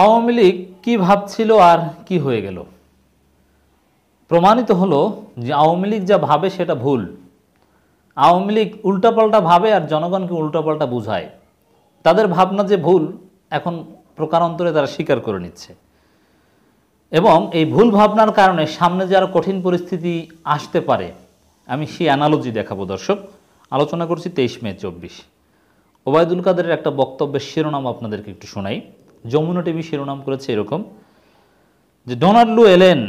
আওয়ামী লীগ কী ভাবছিল আর কি হয়ে গেল প্রমাণিত হলো যে আওয়ামী লীগ যা ভাবে সেটা ভুল আওয়ামী লীগ উল্টাপাল্টা ভাবে আর জনগণকে উল্টাপাল্টা বুঝায় তাদের ভাবনা যে ভুল এখন প্রকারান্তরে তারা স্বীকার করে নিচ্ছে এবং এই ভুল ভাবনার কারণে সামনে যে আরও কঠিন পরিস্থিতি আসতে পারে আমি সেই অ্যানালজি দেখাবো দর্শক আলোচনা করছি তেইশ মে চব্বিশ ওবায়দুল কাদের একটা বক্তব্যের শিরোনাম আপনাদেরকে একটু শোনাই যমুনা টিভি শিরোনাম করেছে এরকম যে লু এলেন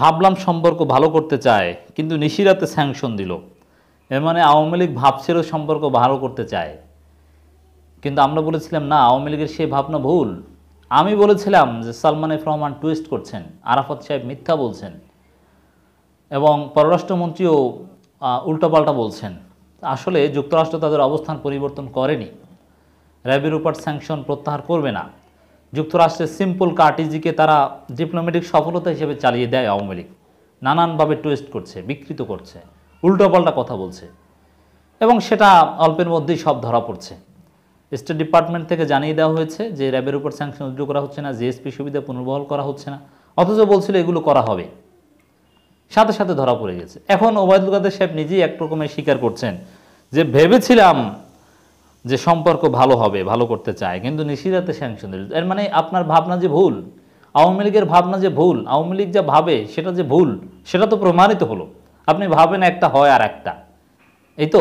ভাবলাম সম্পর্ক ভালো করতে চায় কিন্তু নিশিরাতে স্যাংশন দিল এর মানে আওয়ামী লীগ ভাবছেরও সম্পর্ক ভালো করতে চায় কিন্তু আমরা বলেছিলাম না আওয়ামী লীগের সেই ভাবনা ভুল আমি বলেছিলাম যে সালমান এফ রহমান টুইস্ট করছেন আরাফত সাহেব মিথ্যা বলছেন এবং পররাষ্ট্রমন্ত্রীও উল্টোপাল্টা বলছেন আসলে যুক্তরাষ্ট্র তাদের অবস্থান পরিবর্তন করেনি র‍্যাবের উপর স্যাংশন প্রত্যাহার করবে না যুক্তরাষ্ট্রের সিম্পল কার্টিজিকে তারা ডিপ্লোম্যাটিক সফলতা হিসেবে চালিয়ে দেয় আওয়ামী লীগ নানানভাবে টুয়েস্ট করছে বিকৃত করছে উল্টোপাল্টা কথা বলছে এবং সেটা অল্পের মধ্যেই সব ধরা পড়ছে স্টেট ডিপার্টমেন্ট থেকে জানিয়ে দেওয়া হয়েছে যে র্যাবের উপর স্যাংশন উদ্যোগ করা হচ্ছে না জিএসপি সুবিধা পুনর্বহল করা হচ্ছে না অথচ বলছিল এগুলো করা হবে সাথে সাথে ধরা পড়ে গেছে এখন ওবায়দুল কাদের সাহেব নিজেই রকমের স্বীকার করছেন যে ভেবেছিলাম যে সম্পর্ক ভালো হবে ভালো করতে চায় কিন্তু নিশিরাতে স্যাংশন দিল এর মানে আপনার ভাবনা যে ভুল আওয়ামী লীগের ভাবনা যে ভুল আওয়ামী লীগ যা ভাবে সেটা যে ভুল সেটা তো প্রমাণিত হলো আপনি ভাবেন একটা হয় আর একটা এই তো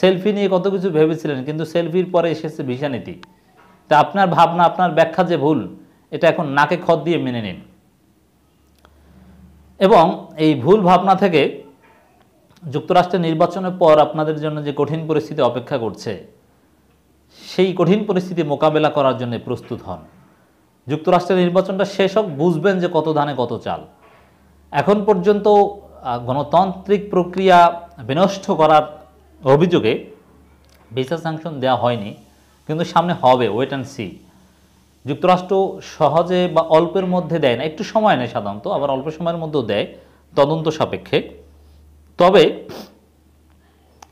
সেলফি নিয়ে কত কিছু ভেবেছিলেন কিন্তু সেলফির পরে এসেছে ভিসা নীতি তা আপনার ভাবনা আপনার ব্যাখ্যা যে ভুল এটা এখন নাকে খত দিয়ে মেনে নিন এবং এই ভুল ভাবনা থেকে যুক্তরাষ্ট্রের নির্বাচনের পর আপনাদের জন্য যে কঠিন পরিস্থিতি অপেক্ষা করছে সেই কঠিন পরিস্থিতি মোকাবেলা করার জন্য প্রস্তুত হন যুক্তরাষ্ট্রের নির্বাচনটা শেষ হোক বুঝবেন যে কত ধানে কত চাল এখন পর্যন্ত গণতান্ত্রিক প্রক্রিয়া বিনষ্ট করার অভিযোগে ভিসা স্যাংশন দেওয়া হয়নি কিন্তু সামনে হবে ওয়েট অ্যান্ড সি যুক্তরাষ্ট্র সহজে বা অল্পের মধ্যে দেয় না একটু সময় নেয় সাধারণত আবার অল্প সময়ের মধ্যেও দেয় তদন্ত সাপেক্ষে তবে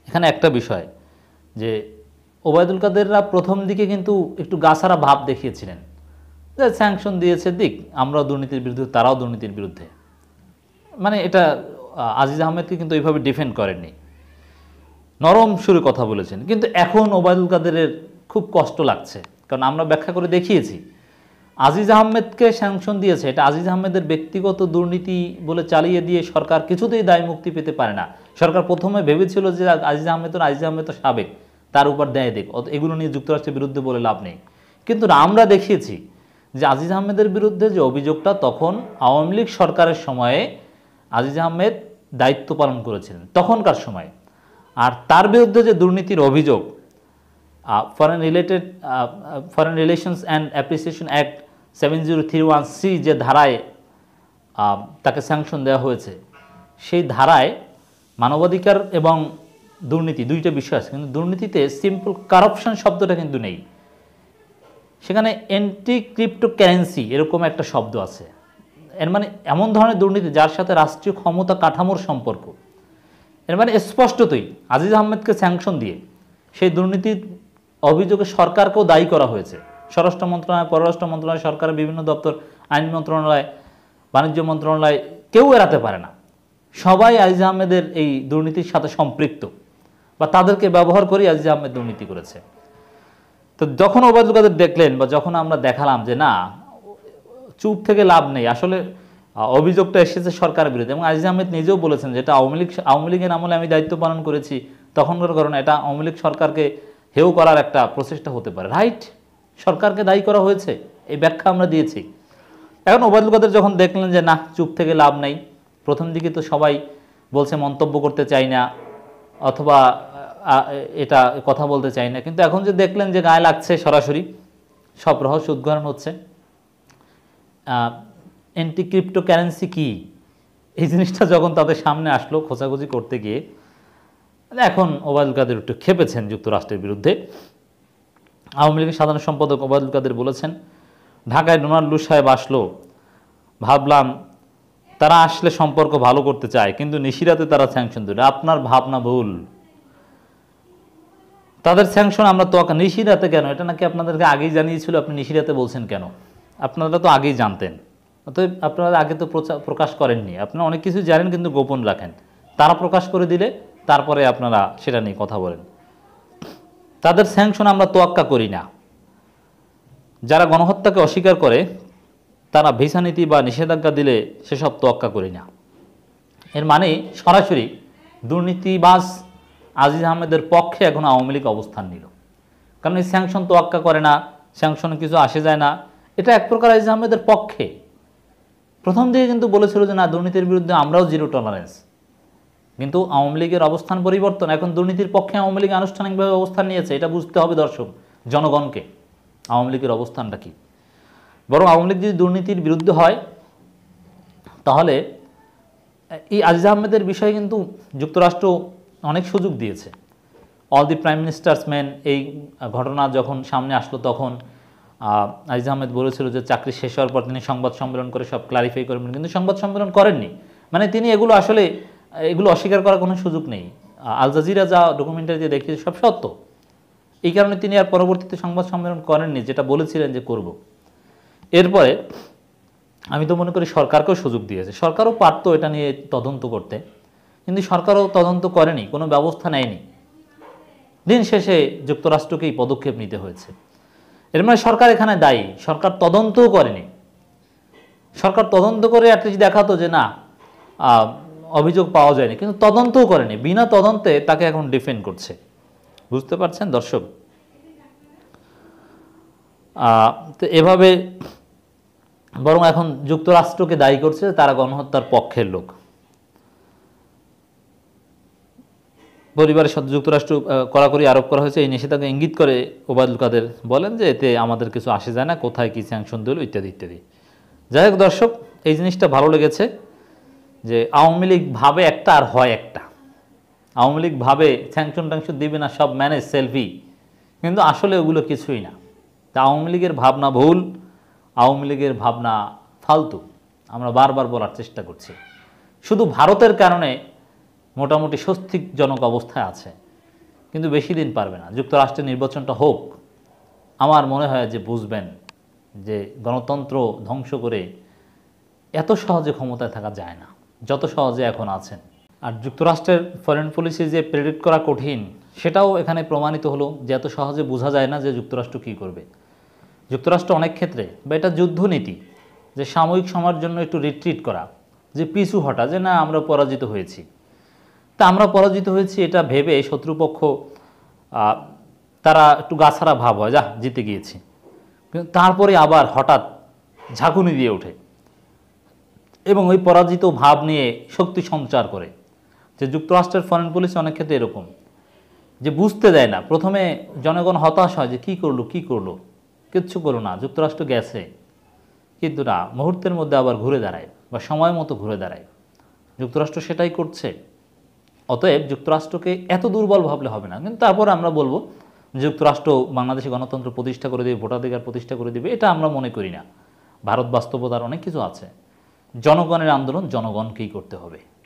এখানে একটা বিষয় যে ওবায়দুল কাদেররা প্রথম দিকে কিন্তু একটু গাছারা ভাব দেখিয়েছিলেন যে স্যাংশন দিয়েছে দিক আমরাও দুর্নীতির বিরুদ্ধে তারাও দুর্নীতির বিরুদ্ধে মানে এটা আজিজ আহমেদকে কিন্তু এইভাবে ডিফেন্ড করেননি নরম সুরে কথা বলেছেন কিন্তু এখন ওবায়দুল কাদেরের খুব কষ্ট লাগছে কারণ আমরা ব্যাখ্যা করে দেখিয়েছি আজিজ আহমেদকে স্যাংশন দিয়েছে এটা আজিজ আহমেদের ব্যক্তিগত দুর্নীতি বলে চালিয়ে দিয়ে সরকার কিছুতেই দায় মুক্তি পেতে পারে না সরকার প্রথমে ভেবেছিল যে আজিজ আহমেদ আজিজ আহমেদ তো সাবেক তার উপর দেয় দেখ এগুলো নিয়ে যুক্তরাষ্ট্রের বিরুদ্ধে বলে লাভ নেই কিন্তু আমরা দেখিয়েছি যে আজিজ আহমেদের বিরুদ্ধে যে অভিযোগটা তখন আওয়ামী লীগ সরকারের সময়ে আজিজ আহমেদ দায়িত্ব পালন করেছিলেন তখনকার সময় আর তার বিরুদ্ধে যে দুর্নীতির অভিযোগ foreign related foreign relations and appreciation act seven zero three one C যে ধারায় তাকে স্যাংশন দেওয়া হয়েছে সেই ধারায় মানবাধিকার এবং দুর্নীতি দুইটা বিষয় আছে কিন্তু দুর্নীতিতে সিম্পল কারাপশন শব্দটা কিন্তু নেই সেখানে অ্যান্টি ক্রিপ্টো কারেন্সি এরকম একটা শব্দ আছে এর মানে এমন ধরনের দুর্নীতি যার সাথে রাষ্ট্রীয় ক্ষমতা কাঠামোর সম্পর্ক এর মানে স্পষ্টতই আজিজ আহমেদকে স্যাংশন দিয়ে সেই দুর্নীতির অভিযোগে সরকারকেও দায়ী করা হয়েছে স্বরাষ্ট্র মন্ত্রণালয় পররাষ্ট্র মন্ত্রণালয় সরকারের বিভিন্ন দপ্তর আইন মন্ত্রণালয় বাণিজ্য মন্ত্রণালয় কেউ এড়াতে পারে না সবাই আজিজ আহমেদের এই দুর্নীতির সাথে সম্পৃক্ত বা তাদেরকে ব্যবহার করি আজ আহমেদ দুর্নীতি করেছে তো যখন ওবায়দুল কাদের দেখলেন বা যখন আমরা দেখালাম যে না চুপ থেকে লাভ নেই আসলে অভিযোগটা এসেছে সরকারের বিরুদ্ধে এবং আজিজ আহমেদ নিজেও বলেছেন যেটা আওয়ামী লীগ আওয়ামী লীগের আমলে আমি দায়িত্ব পালন করেছি তখনকার কারণে এটা আওয়ামী লীগ সরকারকে হেউ করার একটা প্রচেষ্টা হতে পারে রাইট সরকারকে দায়ী করা হয়েছে এই ব্যাখ্যা আমরা দিয়েছি এখন ওবায়দুল কাদের যখন দেখলেন যে না চুপ থেকে লাভ নেই প্রথম দিকে তো সবাই বলছে মন্তব্য করতে চাই না অথবা এটা কথা বলতে চাই না কিন্তু এখন যে দেখলেন যে গায়ে লাগছে সরাসরি সব রহস্য উদ্ঘাটন হচ্ছে অ্যান্টি ক্রিপ্টো কারেন্সি কী এই জিনিসটা যখন তাদের সামনে আসলো খোঁজাখুঁজি করতে গিয়ে এখন ওবায়দুল কাদের একটু খেপেছেন যুক্তরাষ্ট্রের বিরুদ্ধে আওয়ামী লীগের সাধারণ সম্পাদক ওবায়দুল কাদের বলেছেন ঢাকায় ডোনাল্ড সাহেব আসলো ভাবলাম তারা আসলে সম্পর্ক ভালো করতে চায় কিন্তু নিশিরাতে তারা স্যাংশন দেবে আপনার ভাবনা ভুল তাদের স্যাংশন আমরা তোয়াক্কা নিশিরাতে কেন এটা নাকি আপনাদেরকে আগেই জানিয়েছিল আপনি নিশিরাতে বলছেন কেন আপনারা তো আগেই জানতেন অতএব আপনারা আগে তো প্রকাশ করেননি আপনারা অনেক কিছু জানেন কিন্তু গোপন রাখেন তারা প্রকাশ করে দিলে তারপরে আপনারা সেটা নিয়ে কথা বলেন তাদের স্যাংশন আমরা তোয়াক্কা করি না যারা গণহত্যাকে অস্বীকার করে তারা ভিসা নীতি বা নিষেধাজ্ঞা দিলে সেসব তোয়াক্কা করি না এর মানে সরাসরি দুর্নীতিবাজ আজিজ আহমেদের পক্ষে এখন আওয়ামী লীগ অবস্থান নিল কারণ এই স্যাংশন তোয়াক্কা করে না স্যাংশন কিছু আসে যায় না এটা এক প্রকার আজিজ আহমেদের পক্ষে প্রথম দিকে কিন্তু বলেছিল যে না দুর্নীতির বিরুদ্ধে আমরাও জিরো টলারেন্স কিন্তু আওয়ামী লীগের অবস্থান পরিবর্তন এখন দুর্নীতির পক্ষে আওয়ামী লীগ আনুষ্ঠানিকভাবে অবস্থান নিয়েছে এটা বুঝতে হবে দর্শক জনগণকে আওয়ামী লীগের অবস্থানটা কী বরং আওয়ামী লীগ যদি দুর্নীতির বিরুদ্ধে হয় তাহলে এই আজিজ আহমেদের বিষয়ে কিন্তু যুক্তরাষ্ট্র অনেক সুযোগ দিয়েছে all the prime ministers man এই ঘটনা যখন সামনে আসলো তখন আজিজ আহমেদ বলেছিল যে চাকরি শেষ হওয়ার পর তিনি সংবাদ সম্মেলন করে সব ক্লারিফাই করবেন কিন্তু সংবাদ সম্মেলন করেননি মানে তিনি এগুলো আসলে এগুলো অস্বীকার করার কোনো সুযোগ নেই আল জাজিরা যা ডকুমেন্টারি দিয়ে দেখিয়েছে সব সত্য এই কারণে তিনি আর পরবর্তীতে সংবাদ সম্মেলন করেননি যেটা বলেছিলেন যে করব এরপরে আমি তো মনে করি সরকারকেও সুযোগ দিয়েছে সরকারও পারতো এটা নিয়ে তদন্ত করতে কিন্তু সরকারও তদন্ত করেনি কোনো ব্যবস্থা নেয়নি দিন শেষে যুক্তরাষ্ট্রকেই পদক্ষেপ নিতে হয়েছে এর মানে সরকার এখানে দায়ী সরকার তদন্তও করেনি সরকার তদন্ত করে অ্যাটলিস্ট দেখাতো যে না অভিযোগ পাওয়া যায়নি কিন্তু তদন্তও করেনি বিনা তদন্তে তাকে এখন ডিফেন্ড করছে বুঝতে পারছেন দর্শক তো এভাবে বরং এখন যুক্তরাষ্ট্রকে দায়ী করছে তারা গণহত্যার পক্ষের লোক পরিবারের সাথে যুক্তরাষ্ট্র কড়াকড়ি আরোপ করা হয়েছে এই নিষেধাজ্ঞা ইঙ্গিত করে ওবায়দুল কাদের বলেন যে এতে আমাদের কিছু আসে যায় না কোথায় কী স্যাংশন দিল ইত্যাদি ইত্যাদি যাই হোক দর্শক এই জিনিসটা ভালো লেগেছে যে আওয়ামী লীগভাবে ভাবে একটা আর হয় একটা আওয়ামী লীগভাবে স্যাংশন ট্যাংশন দিবে না সব ম্যানেজ সেলফি কিন্তু আসলে ওগুলো কিছুই না তা আওয়ামী লীগের ভাবনা ভুল আওয়ামী লীগের ভাবনা ফালতু আমরা বারবার বলার চেষ্টা করছি শুধু ভারতের কারণে মোটামুটি স্বস্তিজনক অবস্থায় আছে কিন্তু বেশি দিন পারবে না যুক্তরাষ্ট্রের নির্বাচনটা হোক আমার মনে হয় যে বুঝবেন যে গণতন্ত্র ধ্বংস করে এত সহজে ক্ষমতায় থাকা যায় না যত সহজে এখন আছেন আর যুক্তরাষ্ট্রের ফরেন পলিসি যে প্রেডিক্ট করা কঠিন সেটাও এখানে প্রমাণিত হলো যে এত সহজে বোঝা যায় না যে যুক্তরাষ্ট্র কী করবে যুক্তরাষ্ট্র অনেক ক্ষেত্রে বা এটা যুদ্ধনীতি যে সাময়িক সময়ের জন্য একটু রিট্রিট করা যে পিছু হটা যে না আমরা পরাজিত হয়েছি তা আমরা পরাজিত হয়েছি এটা ভেবে শত্রুপক্ষ তারা একটু গাছারা ভাব হয় যা জিতে গিয়েছি তারপরে আবার হঠাৎ ঝাঁকুনি দিয়ে ওঠে এবং ওই পরাজিত ভাব নিয়ে শক্তি সঞ্চার করে যে যুক্তরাষ্ট্রের ফরেন পুলিশ অনেক ক্ষেত্রে এরকম যে বুঝতে দেয় না প্রথমে জনগণ হতাশ হয় যে কী করলো কী করলো কিচ্ছু করলো না যুক্তরাষ্ট্র গেছে কিন্তু না মুহূর্তের মধ্যে আবার ঘুরে দাঁড়ায় বা সময় মতো ঘুরে দাঁড়ায় যুক্তরাষ্ট্র সেটাই করছে অতএব যুক্তরাষ্ট্রকে এত দুর্বল ভাবলে হবে না কিন্তু তারপর আমরা বলবো যুক্তরাষ্ট্র বাংলাদেশে গণতন্ত্র প্রতিষ্ঠা করে দেবে ভোটাধিকার প্রতিষ্ঠা করে দেবে এটা আমরা মনে করি না ভারত বাস্তবতার অনেক কিছু আছে জনগণের আন্দোলন জনগণকেই করতে হবে